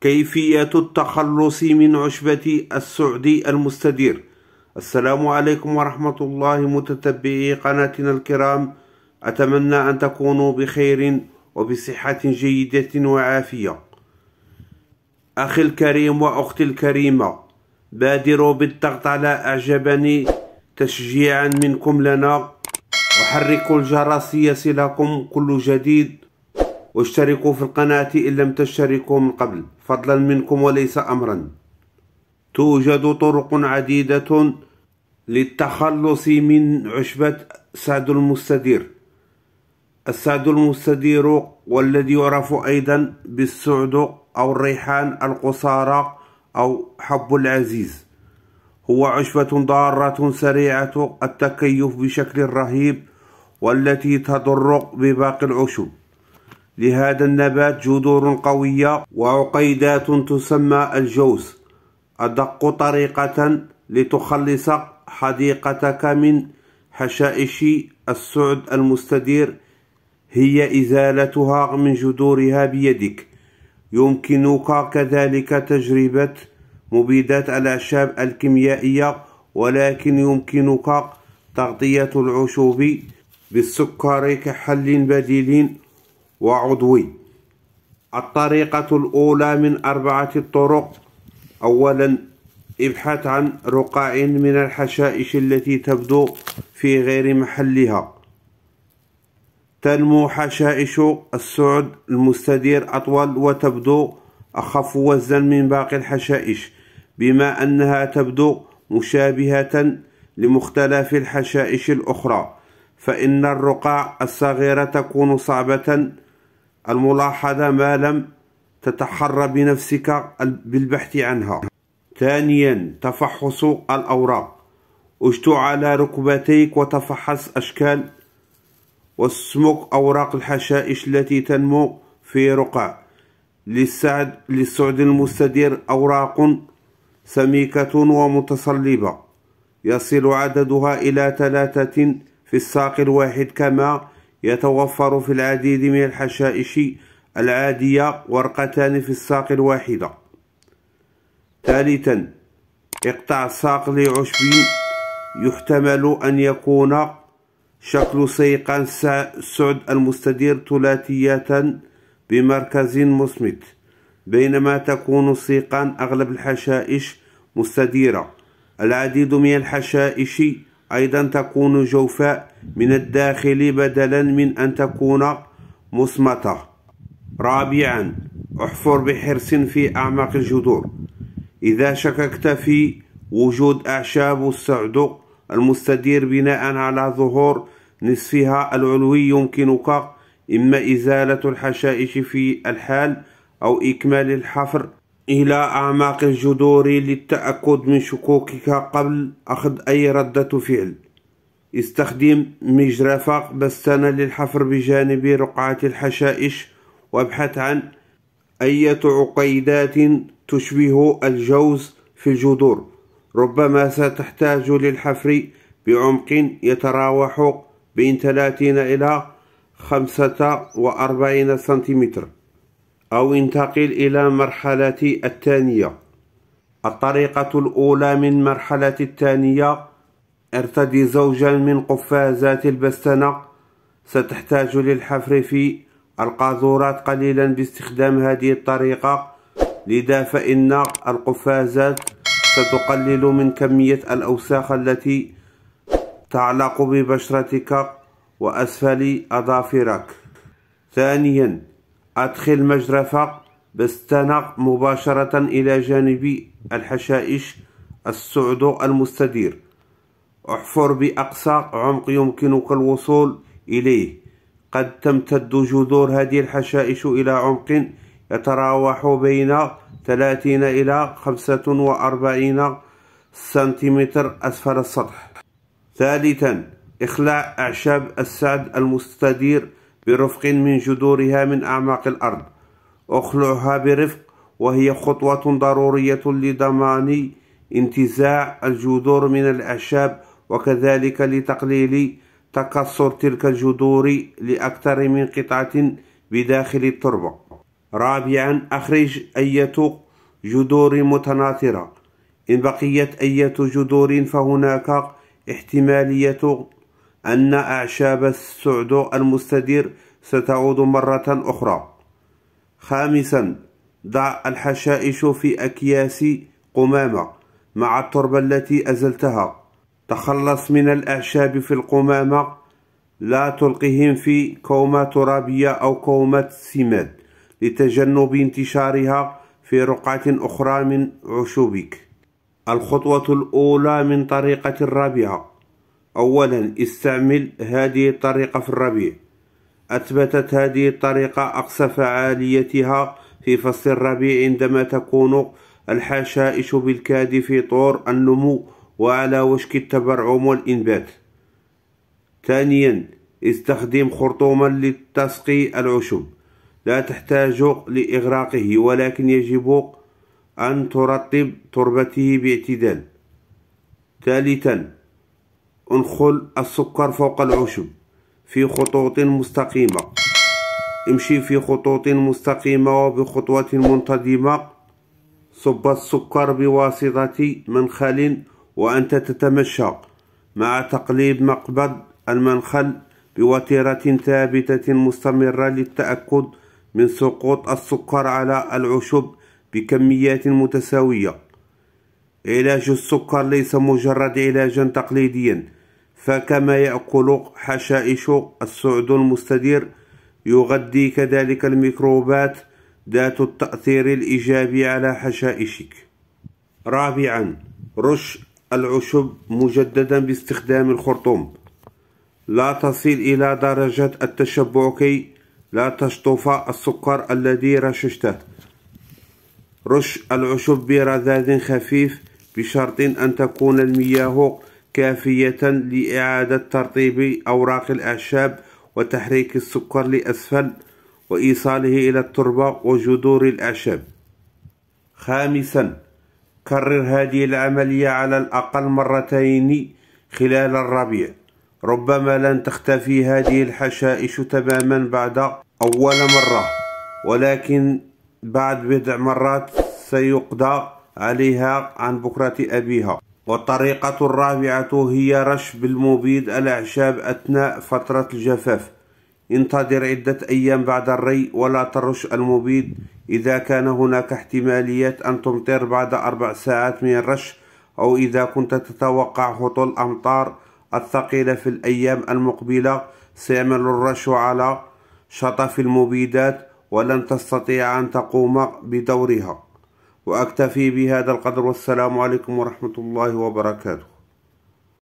كيفية التخلص من عشبة السعدي المستدير السلام عليكم ورحمة الله متتبعي قناتنا الكرام أتمنى أن تكونوا بخير وبصحة جيدة وعافية أخي الكريم وأختي الكريمة بادروا بالضغط على أعجبني تشجيعا منكم لنا وحركوا الجرس يصلكم كل جديد واشتركوا في القناة إن لم تشتركوا من قبل فضلا منكم وليس أمرا توجد طرق عديدة للتخلص من عشبة سعد المستدير السعد المستدير والذي يعرف أيضا بالسعد أو الريحان القصارى أو حب العزيز هو عشبة ضارة سريعة التكيف بشكل رهيب والتي تضر بباقي العشب لهذا النبات جذور قوية وعقيدات تسمى الجوز أدق طريقة لتخلص حديقتك من حشائش السعد المستدير هي إزالتها من جذورها بيدك يمكنك كذلك تجربة مبيدات الأعشاب الكيميائية ولكن يمكنك تغطية العشوب بالسكر كحل بديل وعضوي الطريقة الأولى من أربعة الطرق أولا ابحث عن رقاع من الحشائش التي تبدو في غير محلها تنمو حشائش السعد المستدير أطول وتبدو أخف وزنا من باقي الحشائش بما أنها تبدو مشابهة لمختلف الحشائش الأخرى فإن الرقاع الصغيرة تكون صعبة الملاحظة ما لم تتحرى بنفسك بالبحث عنها ثانيا تفحص الأوراق اشتو على ركبتيك وتفحص أشكال وسمك أوراق الحشائش التي تنمو في رقع للسعد للسعد المستدير أوراق سميكة ومتصلبة يصل عددها إلى ثلاثة في الساق الواحد كما يتوفر في العديد من الحشائش العادية ورقتان في الساق الواحدة ثالثا اقطع الساق لعشب يحتمل أن يكون شكل سيقان السعد المستدير ثلاثية بمركز مصمت بينما تكون سيقان أغلب الحشائش مستديرة العديد من الحشائش أيضا تكون جوفاء من الداخل بدلا من أن تكون مصمتة رابعا احفر بحرص في أعماق الجذور إذا شككت في وجود أعشاب الصعدق المستدير بناء على ظهور نصفها العلوي يمكنك إما إزالة الحشائش في الحال أو إكمال الحفر إلى أعماق الجذور للتأكد من شكوكك قبل أخذ أي ردة فعل استخدم مجرفة بستانة للحفر بجانب رقعة الحشائش وابحث عن أية عقيدات تشبه الجوز في الجذور ربما ستحتاج للحفر بعمق يتراوح بين 30 إلى 45 سنتيمتر أو انتقل إلى مرحلة الثانية الطريقة الأولى من مرحلة الثانية ارتدي زوجا من قفازات البستنة ستحتاج للحفر في القاذورات قليلا باستخدام هذه الطريقة لذا فإن القفازات ستقلل من كمية الأوساخ التي تعلق ببشرتك وأسفل أظافرك ثانيا أدخل مجرفة بستانة مباشرة إلى جانب الحشائش السعدو المستدير احفر بأقصى عمق يمكنك الوصول إليه قد تمتد جذور هذه الحشائش إلى عمق يتراوح بين 30 إلى 45 سنتيمتر أسفل السطح ثالثا إخلاء أعشاب السعد المستدير برفق من جذورها من أعماق الأرض أخلعها برفق وهي خطوة ضرورية لضمان انتزاع الجذور من الأعشاب وكذلك لتقليل تكسر تلك الجذور لأكثر من قطعة بداخل التربة رابعا أخرج أية جذور متناثرة إن بقيت أية جذور فهناك احتمالية أن أعشاب السعد المستدير ستعود مرة أخرى خامسا ضع الحشائش في أكياس قمامة مع التربة التي أزلتها تخلص من الأعشاب في القمامة لا تلقهم في كومة ترابية أو كومة سماد لتجنب انتشارها في رقعة أخرى من عشوبك الخطوة الأولى من طريقة الرابعة أولا استعمل هذه الطريقة في الربيع أثبتت هذه الطريقة أقصى فعاليتها في فصل الربيع عندما تكون الحشائش بالكاد في طور النمو وعلى وشك التبرعم والإنبات ثانيا استخدم خرطوما لتسقي العشب لا تحتاج لإغراقه ولكن يجب أن ترطب تربته باعتدال ثالثا انخل السكر فوق العشب في خطوط مستقيمة امشي في خطوط مستقيمة وبخطوة منتظمة صب السكر بواسطة منخل وأنت تتمشى مع تقليب مقبض المنخل بوتيرة ثابتة مستمرة للتأكد من سقوط السكر على العشب بكميات متساوية علاج السكر ليس مجرد علاجا تقليديا فكما يأكل حشائش السعد المستدير يغذي كذلك الميكروبات ذات التأثير الإيجابي على حشائشك رابعا رش العشب مجددا باستخدام الخرطوم لا تصل إلى درجة التشبع كي لا تشطف السكر الذي رششته رش العشب برذاذ خفيف بشرط أن تكون المياه كافية لإعادة ترطيب أوراق الأعشاب وتحريك السكر لأسفل وإيصاله إلى التربة وجذور الأعشاب خامسا كرر هذه العملية على الأقل مرتين خلال الربيع ربما لن تختفي هذه الحشائش تماما بعد أول مرة ولكن بعد بضع مرات سيقضى عليها عن بكرة أبيها والطريقة الرابعة هي رش بالمبيد الأعشاب أثناء فترة الجفاف انتظر عدة أيام بعد الري ولا ترش المبيد إذا كان هناك احتمالية أن تمطر بعد أربع ساعات من الرش أو إذا كنت تتوقع هطول الأمطار الثقيلة في الأيام المقبلة سيعمل الرش على شطف المبيدات ولن تستطيع أن تقوم بدورها وأكتفي بهذا القدر والسلام عليكم ورحمة الله وبركاته